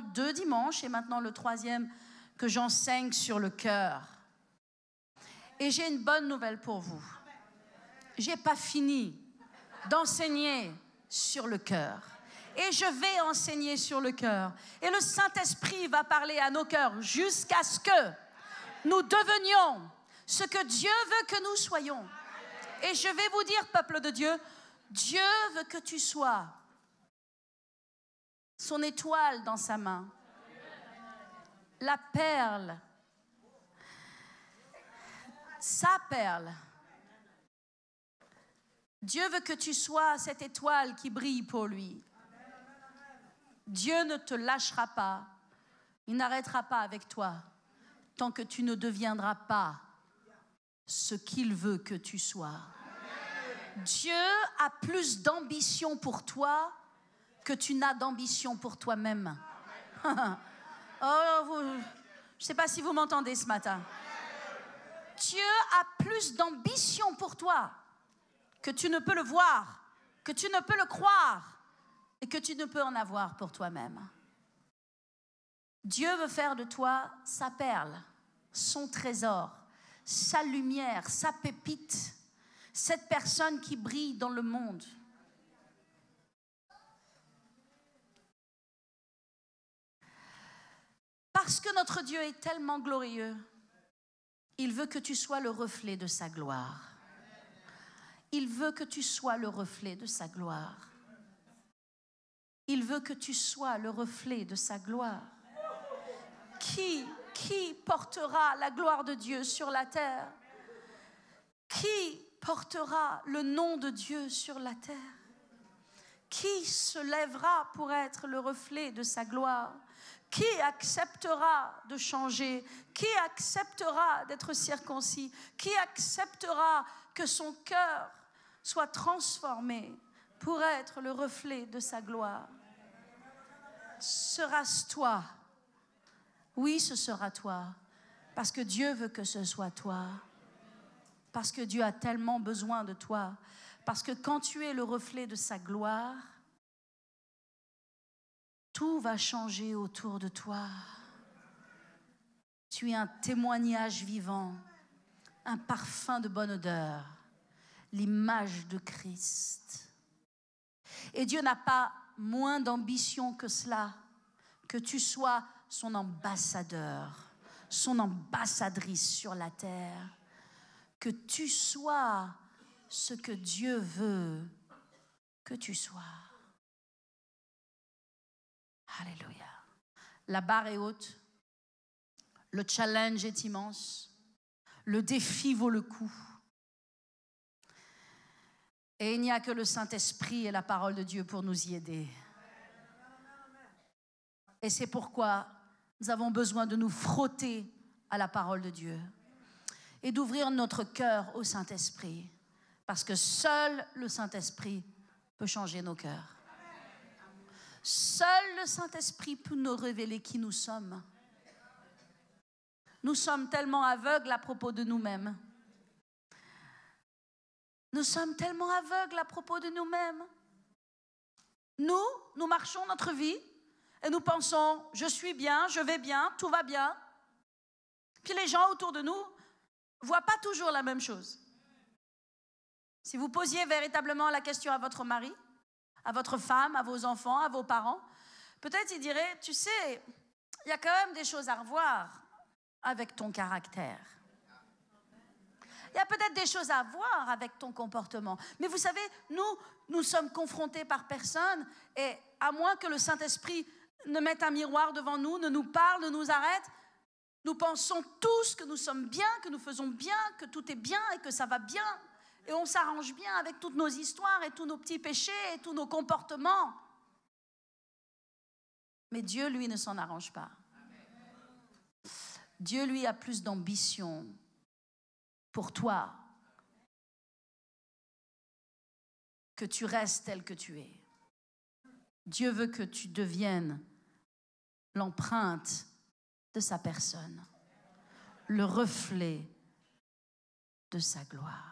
deux dimanches et maintenant le troisième que j'enseigne sur le cœur. Et j'ai une bonne nouvelle pour vous. J'ai pas fini d'enseigner sur le cœur. Et je vais enseigner sur le cœur. Et le Saint-Esprit va parler à nos cœurs jusqu'à ce que nous devenions ce que Dieu veut que nous soyons. Et je vais vous dire, peuple de Dieu, Dieu veut que tu sois son étoile dans sa main, la perle, sa perle. Dieu veut que tu sois cette étoile qui brille pour lui. Dieu ne te lâchera pas, il n'arrêtera pas avec toi tant que tu ne deviendras pas ce qu'il veut que tu sois. Dieu a plus d'ambition pour toi que tu n'as d'ambition pour toi-même. oh, je ne sais pas si vous m'entendez ce matin. Dieu a plus d'ambition pour toi que tu ne peux le voir, que tu ne peux le croire et que tu ne peux en avoir pour toi-même. Dieu veut faire de toi sa perle, son trésor, sa lumière, sa pépite, cette personne qui brille dans le monde. Parce que notre Dieu est tellement glorieux, il veut que tu sois le reflet de sa gloire. Il veut que tu sois le reflet de sa gloire. Il veut que tu sois le reflet de sa gloire. Qui, qui portera la gloire de Dieu sur la terre Qui portera le nom de Dieu sur la terre Qui se lèvera pour être le reflet de sa gloire qui acceptera de changer Qui acceptera d'être circoncis Qui acceptera que son cœur soit transformé pour être le reflet de sa gloire seras ce toi Oui, ce sera toi. Parce que Dieu veut que ce soit toi. Parce que Dieu a tellement besoin de toi. Parce que quand tu es le reflet de sa gloire, tout va changer autour de toi. Tu es un témoignage vivant, un parfum de bonne odeur, l'image de Christ. Et Dieu n'a pas moins d'ambition que cela, que tu sois son ambassadeur, son ambassadrice sur la terre, que tu sois ce que Dieu veut que tu sois. Alléluia. La barre est haute. Le challenge est immense. Le défi vaut le coup. Et il n'y a que le Saint-Esprit et la parole de Dieu pour nous y aider. Et c'est pourquoi nous avons besoin de nous frotter à la parole de Dieu et d'ouvrir notre cœur au Saint-Esprit. Parce que seul le Saint-Esprit peut changer nos cœurs. Seul le Saint-Esprit peut nous révéler qui nous sommes. Nous sommes tellement aveugles à propos de nous-mêmes. Nous sommes tellement aveugles à propos de nous-mêmes. Nous, nous marchons notre vie et nous pensons, je suis bien, je vais bien, tout va bien. Puis les gens autour de nous voient pas toujours la même chose. Si vous posiez véritablement la question à votre mari, à votre femme, à vos enfants, à vos parents. Peut-être il dirait, tu sais, il y a quand même des choses à revoir avec ton caractère. Il y a peut-être des choses à voir avec ton comportement. Mais vous savez, nous, nous sommes confrontés par personne et à moins que le Saint-Esprit ne mette un miroir devant nous, ne nous parle, ne nous arrête, nous pensons tous que nous sommes bien, que nous faisons bien, que tout est bien et que ça va bien, et on s'arrange bien avec toutes nos histoires et tous nos petits péchés et tous nos comportements. Mais Dieu, lui, ne s'en arrange pas. Dieu, lui, a plus d'ambition pour toi que tu restes tel que tu es. Dieu veut que tu deviennes l'empreinte de sa personne, le reflet de sa gloire.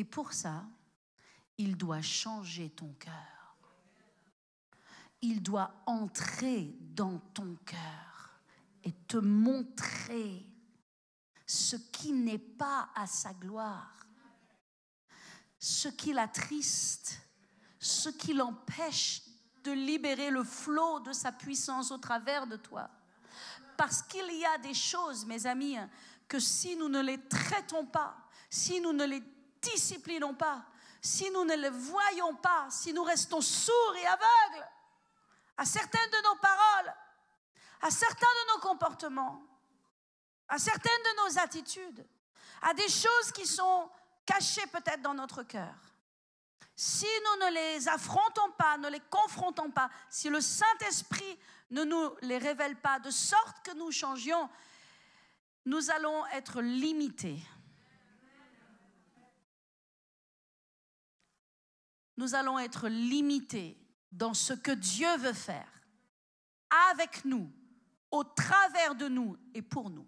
Et pour ça, il doit changer ton cœur. Il doit entrer dans ton cœur et te montrer ce qui n'est pas à sa gloire, ce qui l'attriste, ce qui l'empêche de libérer le flot de sa puissance au travers de toi. Parce qu'il y a des choses, mes amis, que si nous ne les traitons pas, si nous ne les disciplinons pas, si nous ne les voyons pas, si nous restons sourds et aveugles à certaines de nos paroles, à certains de nos comportements, à certaines de nos attitudes, à des choses qui sont cachées peut-être dans notre cœur. Si nous ne les affrontons pas, ne les confrontons pas, si le Saint-Esprit ne nous les révèle pas de sorte que nous changions, nous allons être limités nous allons être limités dans ce que Dieu veut faire avec nous, au travers de nous et pour nous.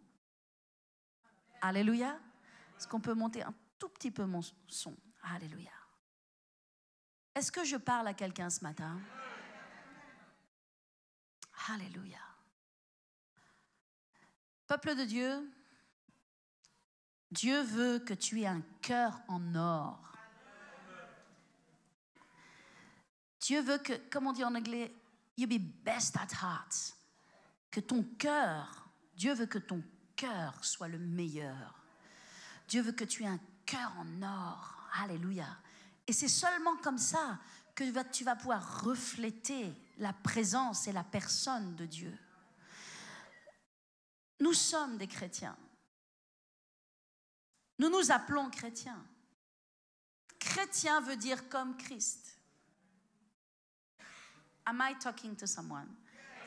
Alléluia. Est-ce qu'on peut monter un tout petit peu mon son Alléluia. Est-ce que je parle à quelqu'un ce matin Alléluia. Peuple de Dieu, Dieu veut que tu aies un cœur en or Dieu veut que, comme on dit en anglais, you be best at heart. Que ton cœur, Dieu veut que ton cœur soit le meilleur. Dieu veut que tu aies un cœur en or. Alléluia. Et c'est seulement comme ça que tu vas pouvoir refléter la présence et la personne de Dieu. Nous sommes des chrétiens. Nous nous appelons chrétiens. Chrétien veut dire comme Christ. Am I talking to someone?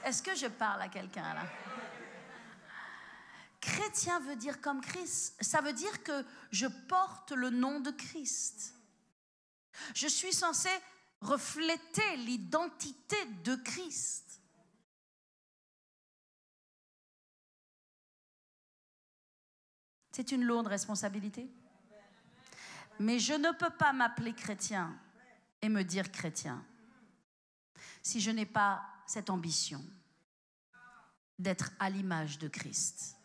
Est-ce que je parle à quelqu'un là? Chrétien veut dire comme Christ. Ça veut dire que je porte le nom de Christ. Je suis censé refléter l'identité de Christ. C'est une lourde responsabilité. Mais je ne peux pas m'appeler chrétien et me dire chrétien si je n'ai pas cette ambition d'être à l'image de Christ.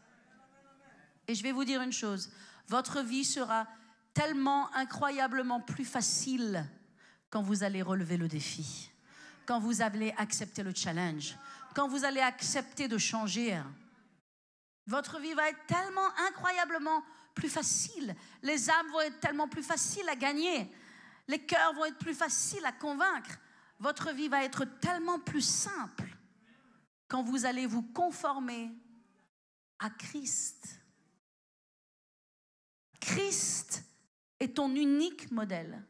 Et je vais vous dire une chose, votre vie sera tellement incroyablement plus facile quand vous allez relever le défi, quand vous allez accepter le challenge, quand vous allez accepter de changer. Votre vie va être tellement incroyablement plus facile, les âmes vont être tellement plus faciles à gagner, les cœurs vont être plus faciles à convaincre, votre vie va être tellement plus simple quand vous allez vous conformer à Christ. Christ est ton unique modèle.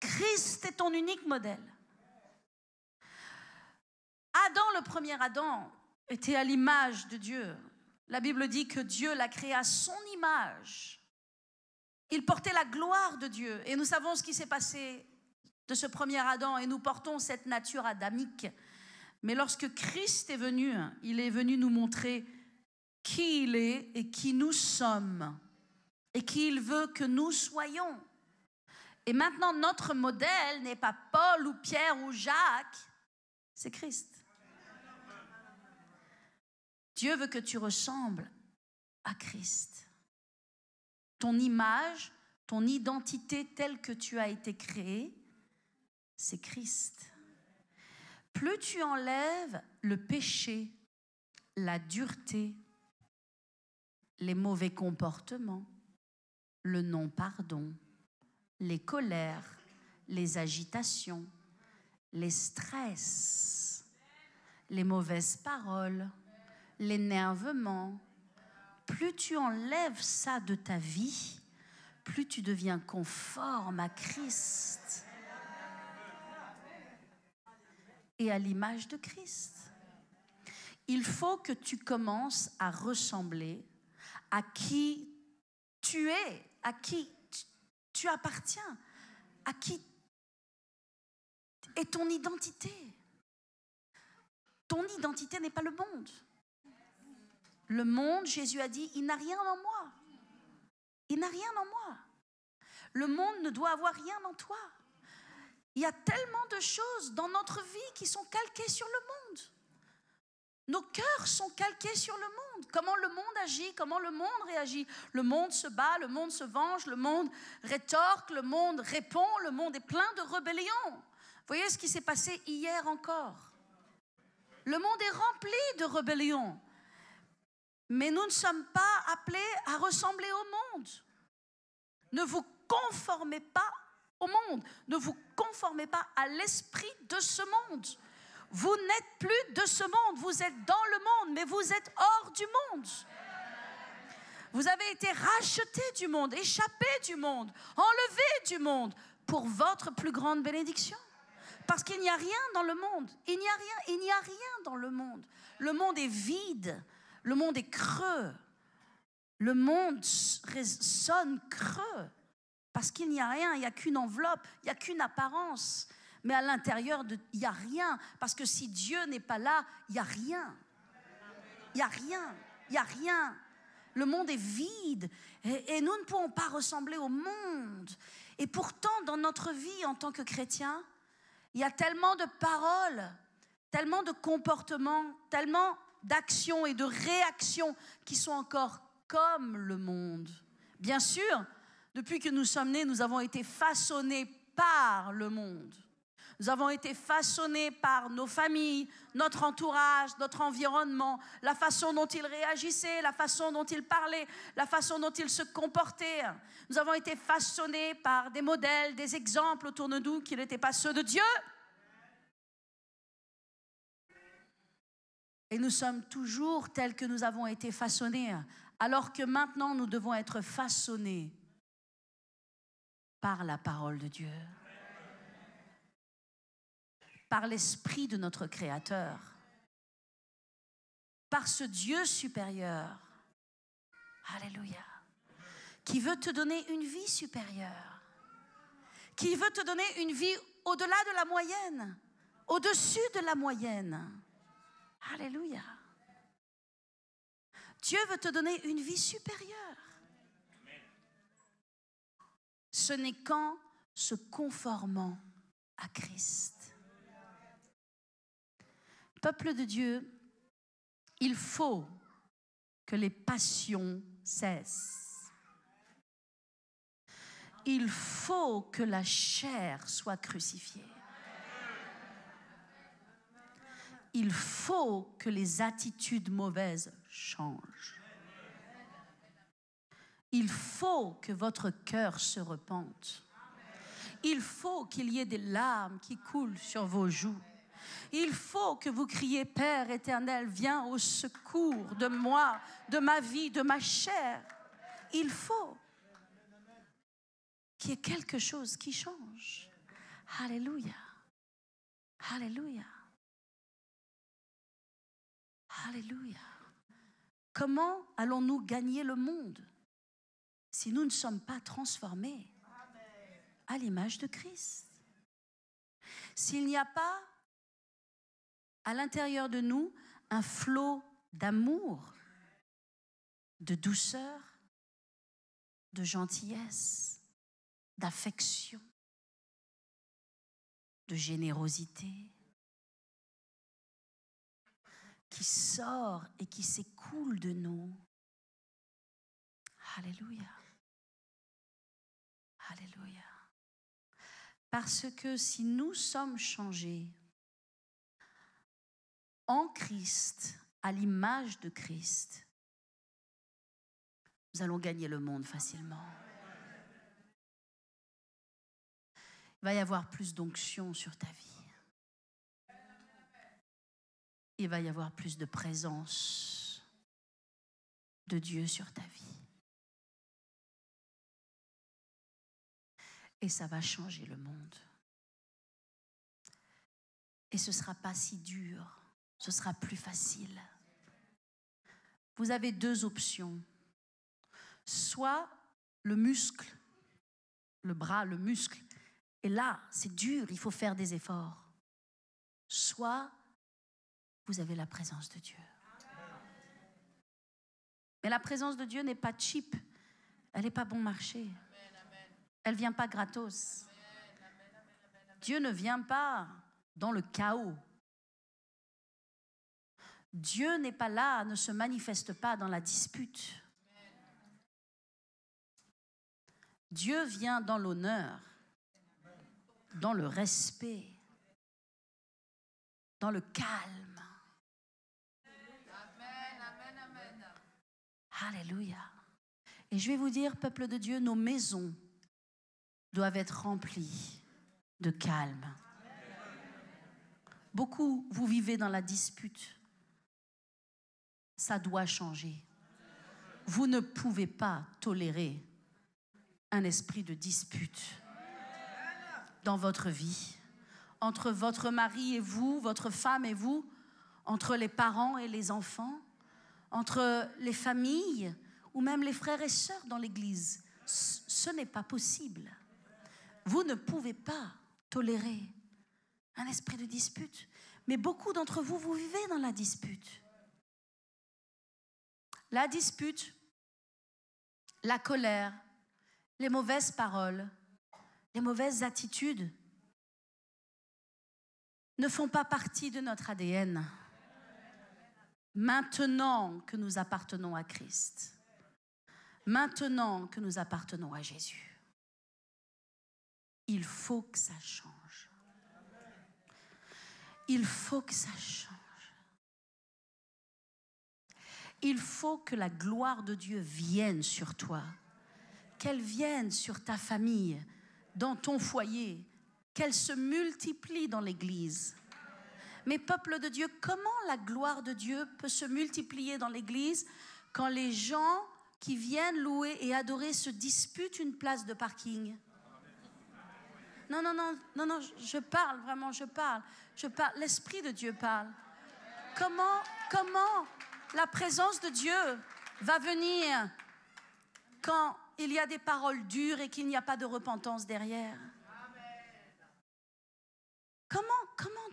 Christ est ton unique modèle. Adam, le premier Adam, était à l'image de Dieu. La Bible dit que Dieu l'a créé à son image. Il portait la gloire de Dieu. Et nous savons ce qui s'est passé de ce premier Adam et nous portons cette nature adamique. Mais lorsque Christ est venu, il est venu nous montrer qui il est et qui nous sommes et qui il veut que nous soyons. Et maintenant, notre modèle n'est pas Paul ou Pierre ou Jacques, c'est Christ. Dieu veut que tu ressembles à Christ ton image, ton identité telle que tu as été créée, c'est Christ. Plus tu enlèves le péché, la dureté, les mauvais comportements, le non-pardon, les colères, les agitations, les stress, les mauvaises paroles, l'énervement, plus tu enlèves ça de ta vie, plus tu deviens conforme à Christ et à l'image de Christ. Il faut que tu commences à ressembler à qui tu es, à qui tu appartiens, à qui est ton identité. Ton identité n'est pas le monde le monde, Jésus a dit, il n'a rien en moi. Il n'a rien en moi. Le monde ne doit avoir rien en toi. Il y a tellement de choses dans notre vie qui sont calquées sur le monde. Nos cœurs sont calqués sur le monde. Comment le monde agit, comment le monde réagit. Le monde se bat, le monde se venge, le monde rétorque, le monde répond, le monde est plein de rébellions. Voyez ce qui s'est passé hier encore. Le monde est rempli de rébellions. Mais nous ne sommes pas appelés à ressembler au monde. Ne vous conformez pas au monde. Ne vous conformez pas à l'esprit de ce monde. Vous n'êtes plus de ce monde. Vous êtes dans le monde, mais vous êtes hors du monde. Vous avez été racheté du monde, échappé du monde, enlevé du monde pour votre plus grande bénédiction. Parce qu'il n'y a rien dans le monde. Il n'y a rien, il n'y a rien dans le monde. Le monde est vide. Le monde est creux. Le monde sonne creux. Parce qu'il n'y a rien, il n'y a qu'une enveloppe, il n'y a qu'une apparence. Mais à l'intérieur, il n'y a rien. Parce que si Dieu n'est pas là, il n'y a rien. Il n'y a rien. Il n'y a rien. Le monde est vide. Et, nous ne pouvons pas ressembler au monde. Et pourtant, dans notre vie en tant que chrétien, il y a tellement de paroles, tellement de comportements, tellement d'actions et de réactions qui sont encore comme le monde. Bien sûr, depuis que nous sommes nés, nous avons été façonnés par le monde. Nous avons été façonnés par nos familles, notre entourage, notre environnement, la façon dont ils réagissaient, la façon dont ils parlaient, la façon dont ils se comportaient. Nous avons été façonnés par des modèles, des exemples autour de nous qui n'étaient pas ceux de Dieu, Et nous sommes toujours tels que nous avons été façonnés, alors que maintenant nous devons être façonnés par la parole de Dieu, par l'esprit de notre Créateur, par ce Dieu supérieur. Alléluia. Qui veut te donner une vie supérieure, qui veut te donner une vie au-delà de la moyenne, au-dessus de la moyenne. Alléluia. Dieu veut te donner une vie supérieure. Ce n'est qu'en se conformant à Christ. Peuple de Dieu, il faut que les passions cessent. Il faut que la chair soit crucifiée. il faut que les attitudes mauvaises changent. Il faut que votre cœur se repente. Il faut qu'il y ait des larmes qui coulent sur vos joues. Il faut que vous criez Père éternel, viens au secours de moi, de ma vie, de ma chair. Il faut qu'il y ait quelque chose qui change. Alléluia. Alléluia. Alléluia. Comment allons-nous gagner le monde si nous ne sommes pas transformés à l'image de Christ S'il n'y a pas à l'intérieur de nous un flot d'amour, de douceur, de gentillesse, d'affection, de générosité, qui sort et qui s'écoule de nous. Alléluia. Alléluia. Parce que si nous sommes changés en Christ, à l'image de Christ, nous allons gagner le monde facilement. Il va y avoir plus d'onction sur ta vie il va y avoir plus de présence de Dieu sur ta vie. Et ça va changer le monde. Et ce ne sera pas si dur, ce sera plus facile. Vous avez deux options. Soit le muscle, le bras, le muscle, et là, c'est dur, il faut faire des efforts. Soit vous avez la présence de Dieu. Mais la présence de Dieu n'est pas cheap, elle n'est pas bon marché, elle vient pas gratos. Dieu ne vient pas dans le chaos. Dieu n'est pas là, ne se manifeste pas dans la dispute. Dieu vient dans l'honneur, dans le respect, dans le calme Alléluia. Et je vais vous dire, peuple de Dieu, nos maisons doivent être remplies de calme. Beaucoup, vous vivez dans la dispute. Ça doit changer. Vous ne pouvez pas tolérer un esprit de dispute dans votre vie, entre votre mari et vous, votre femme et vous, entre les parents et les enfants, entre les familles ou même les frères et sœurs dans l'Église. Ce n'est pas possible. Vous ne pouvez pas tolérer un esprit de dispute. Mais beaucoup d'entre vous, vous vivez dans la dispute. La dispute, la colère, les mauvaises paroles, les mauvaises attitudes ne font pas partie de notre ADN. Maintenant que nous appartenons à Christ. Maintenant que nous appartenons à Jésus. Il faut que ça change. Il faut que ça change. Il faut que la gloire de Dieu vienne sur toi, qu'elle vienne sur ta famille, dans ton foyer, qu'elle se multiplie dans l'Église. Mais peuple de Dieu, comment la gloire de Dieu peut se multiplier dans l'Église quand les gens qui viennent louer et adorer se disputent une place de parking Non, non, non, non, non, je parle vraiment, je parle, je parle. L'esprit de Dieu parle. Comment, comment la présence de Dieu va venir quand il y a des paroles dures et qu'il n'y a pas de repentance derrière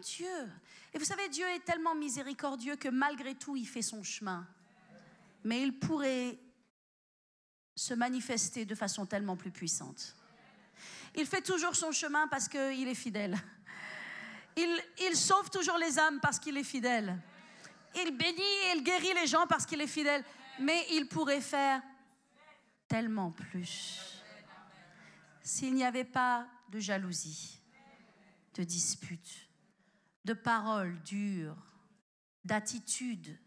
Dieu. Et vous savez, Dieu est tellement miséricordieux que malgré tout, il fait son chemin. Mais il pourrait se manifester de façon tellement plus puissante. Il fait toujours son chemin parce qu'il est fidèle. Il, il, sauve toujours les âmes parce qu'il est fidèle. Il bénit et il guérit les gens parce qu'il est fidèle. Mais il pourrait faire tellement plus s'il n'y avait pas de jalousie, de dispute, de paroles dures, d'attitudes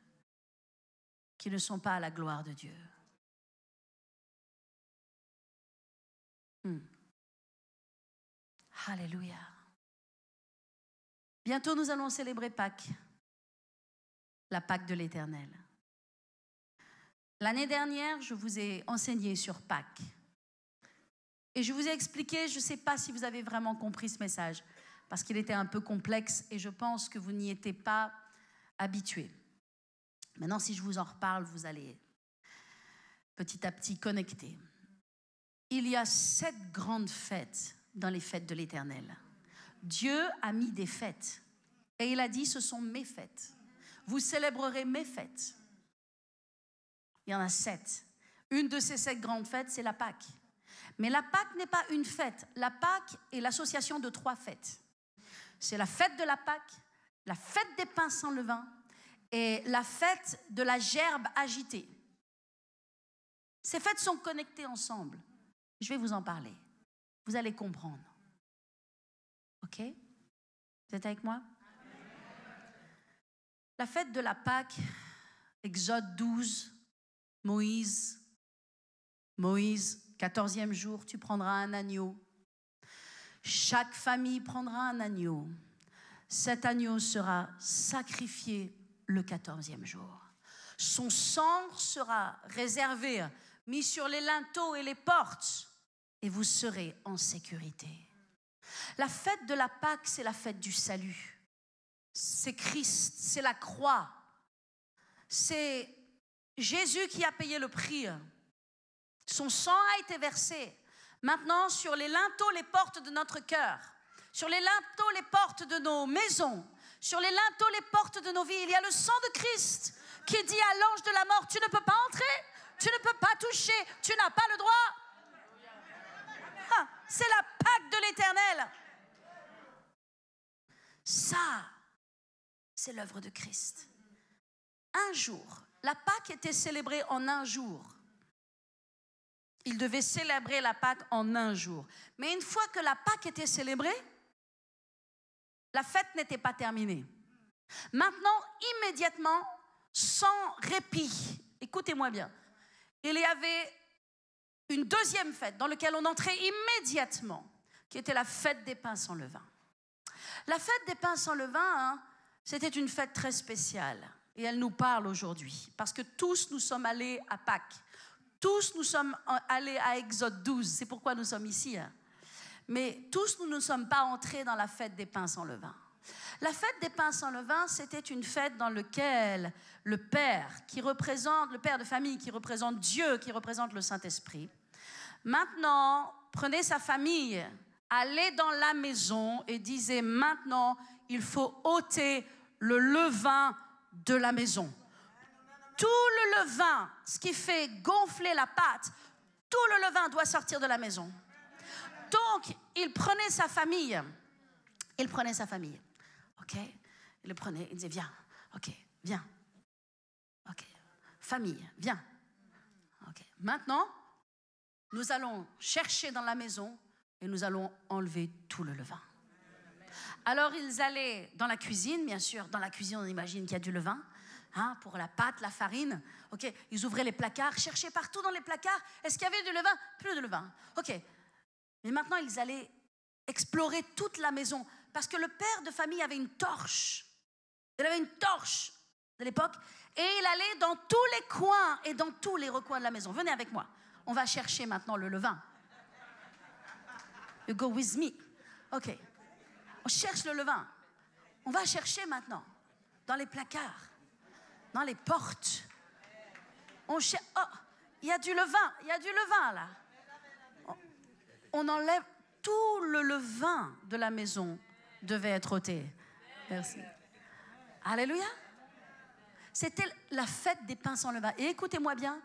qui ne sont pas à la gloire de Dieu. Hmm. Alléluia. Bientôt nous allons célébrer Pâques, la Pâque de l'Éternel. L'année dernière, je vous ai enseigné sur Pâques. Et je vous ai expliqué, je ne sais pas si vous avez vraiment compris ce message, parce qu'il était un peu complexe et je pense que vous n'y étiez pas habitués. Maintenant, si je vous en reparle, vous allez petit à petit connecter. Il y a sept grandes fêtes dans les fêtes de l'Éternel. Dieu a mis des fêtes et il a dit ce sont mes fêtes. Vous célébrerez mes fêtes. Il y en a sept. Une de ces sept grandes fêtes, c'est la Pâque. Mais la Pâque n'est pas une fête. La Pâque est l'association de trois fêtes c'est la fête de la Pâque, la fête des pains sans levain et la fête de la gerbe agitée. Ces fêtes sont connectées ensemble. Je vais vous en parler. Vous allez comprendre. OK Vous êtes avec moi La fête de la Pâque, Exode 12, Moïse, Moïse, 14e jour, tu prendras un agneau chaque famille prendra un agneau. Cet agneau sera sacrifié le quatorzième jour. Son sang sera réservé, mis sur les linteaux et les portes, et vous serez en sécurité. La fête de la Pâque, c'est la fête du salut. C'est Christ, c'est la croix. C'est Jésus qui a payé le prix. Son sang a été versé. Maintenant, sur les linteaux, les portes de notre cœur, sur les linteaux, les portes de nos maisons, sur les linteaux, les portes de nos vies, il y a le sang de Christ qui dit à l'ange de la mort, tu ne peux pas entrer, tu ne peux pas toucher, tu n'as pas le droit. Ah, c'est la Pâque de l'Éternel. Ça, c'est l'œuvre de Christ. Un jour, la Pâque était célébrée en un jour. Ils devaient célébrer la Pâque en un jour. Mais une fois que la Pâque était célébrée, la fête n'était pas terminée. Maintenant, immédiatement, sans répit, écoutez-moi bien, il y avait une deuxième fête dans laquelle on entrait immédiatement, qui était la fête des pains sans levain. La fête des pains sans levain, hein, c'était une fête très spéciale et elle nous parle aujourd'hui parce que tous nous sommes allés à Pâques tous nous sommes allés à Exode 12, c'est pourquoi nous sommes ici. Hein. Mais tous nous ne sommes pas entrés dans la fête des pains sans levain. La fête des pains sans levain, c'était une fête dans laquelle le Père, qui représente le Père de famille, qui représente Dieu, qui représente le Saint-Esprit, maintenant prenait sa famille, allait dans la maison et disait maintenant, il faut ôter le levain de la maison tout le levain, ce qui fait gonfler la pâte, tout le levain doit sortir de la maison. Donc, il prenait sa famille. Il prenait sa famille. OK Il le prenait. Il disait, viens. OK, viens. OK. Famille, viens. OK. Maintenant, nous allons chercher dans la maison et nous allons enlever tout le levain. Alors, ils allaient dans la cuisine, bien sûr. Dans la cuisine, on imagine qu'il y a du levain. Hein, pour la pâte, la farine. Ok, ils ouvraient les placards, cherchaient partout dans les placards. Est-ce qu'il y avait du levain Plus de levain. Ok. Mais maintenant, ils allaient explorer toute la maison parce que le père de famille avait une torche. Il avait une torche de l'époque et il allait dans tous les coins et dans tous les recoins de la maison. Venez avec moi. On va chercher maintenant le levain. You go with me. Ok. On cherche le levain. On va chercher maintenant dans les placards dans les portes. On Oh, il y a du levain, il y a du levain là. On enlève tout le levain de la maison devait être ôté. Merci. Alléluia. C'était la fête des pains sans levain. Et écoutez-moi bien.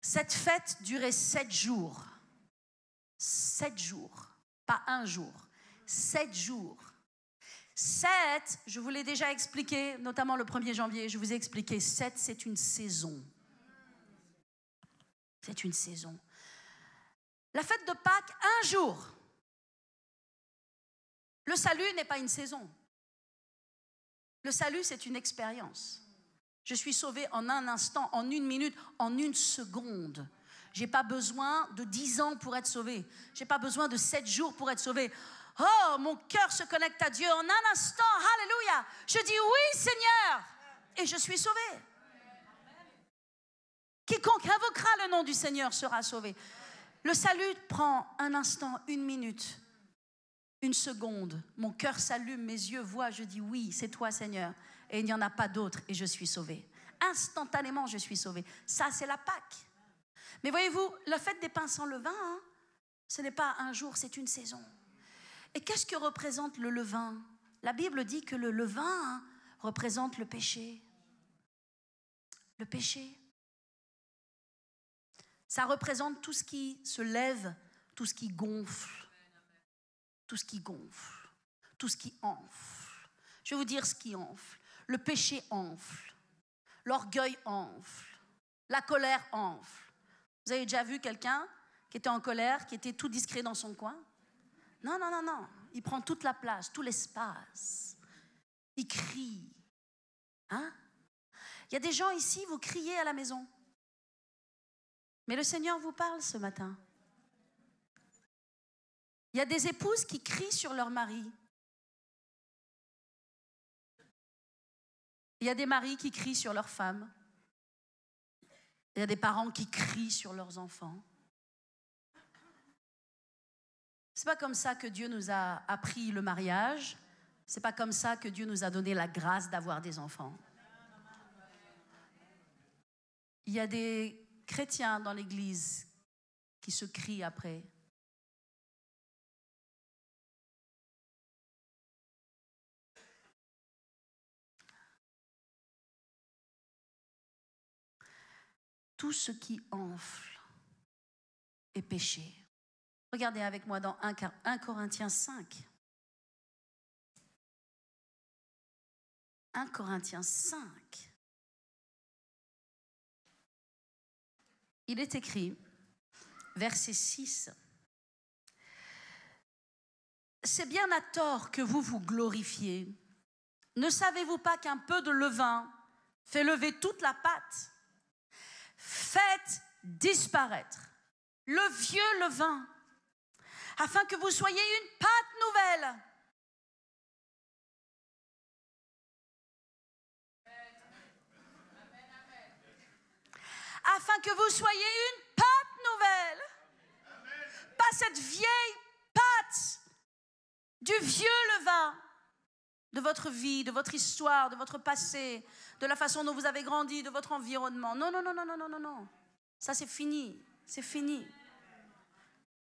Cette fête durait sept jours. Sept jours. Pas un jour. Sept jours. 7, je vous l'ai déjà expliqué, notamment le 1er janvier, je vous ai expliqué, 7, c'est une saison. C'est une saison. La fête de Pâques, un jour. Le salut n'est pas une saison. Le salut, c'est une expérience. Je suis sauvé en un instant, en une minute, en une seconde. Je n'ai pas besoin de dix ans pour être sauvé. n'ai pas besoin de sept jours pour être sauvé. Oh, mon cœur se connecte à Dieu en un instant. Alléluia. Je dis oui, Seigneur. Et je suis sauvé. Quiconque invoquera le nom du Seigneur sera sauvé. Le salut prend un instant, une minute, une seconde. Mon cœur s'allume, mes yeux voient, je dis oui, c'est toi Seigneur. Et il n'y en a pas d'autre et je suis sauvé. Instantanément, je suis sauvé. Ça, c'est la Pâque. Mais voyez-vous, la fête des pains sans levain, hein, ce n'est pas un jour, c'est une saison. Et qu'est-ce que représente le levain La Bible dit que le levain hein, représente le péché. Le péché. Ça représente tout ce qui se lève, tout ce qui gonfle, tout ce qui gonfle, tout ce qui enfle. Je vais vous dire ce qui enfle. Le péché enfle, l'orgueil enfle, la colère enfle. Vous avez déjà vu quelqu'un qui était en colère, qui était tout discret dans son coin non, non, non, non. Il prend toute la place, tout l'espace. Il crie. Hein Il y a des gens ici, vous criez à la maison. Mais le Seigneur vous parle ce matin. Il y a des épouses qui crient sur leur mari. Il y a des maris qui crient sur leurs femmes. Il y a des parents qui crient sur leurs enfants. C'est pas comme ça que Dieu nous a appris le mariage. C'est pas comme ça que Dieu nous a donné la grâce d'avoir des enfants. Il y a des chrétiens dans l'église qui se crient après. Tout ce qui enfle est péché. Regardez avec moi dans 1 Corinthiens 5. 1 Corinthiens 5. Il est écrit, verset 6. C'est bien à tort que vous vous glorifiez. Ne savez-vous pas qu'un peu de levain fait lever toute la pâte Faites disparaître le vieux levain afin que vous soyez une pâte nouvelle. Afin que vous soyez une pâte nouvelle. Pas cette vieille pâte du vieux levain de votre vie, de votre histoire, de votre passé, de la façon dont vous avez grandi, de votre environnement. Non, non, non, non, non, non, non, Ça, c'est fini. C'est fini.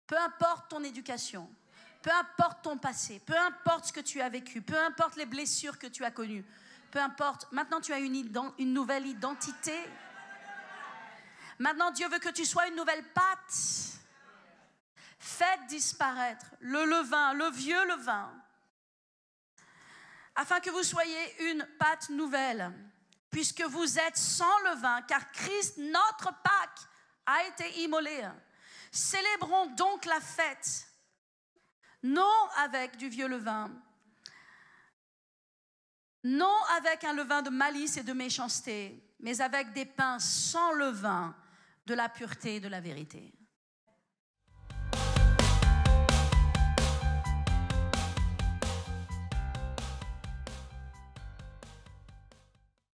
Peu importe ton éducation, peu importe ton passé, peu importe ce que tu as vécu, peu importe les blessures que tu as connues, peu importe, maintenant tu as une, nouvelle identité. Maintenant Dieu veut que tu sois une nouvelle pâte. Faites disparaître le levain, le vieux levain, afin que vous soyez une pâte nouvelle, puisque vous êtes sans levain, car Christ, notre Pâque, a été immolé. Célébrons donc la fête, non avec du vieux levain, non avec un levain de malice et de méchanceté, mais avec des pains sans levain de la pureté et de la vérité.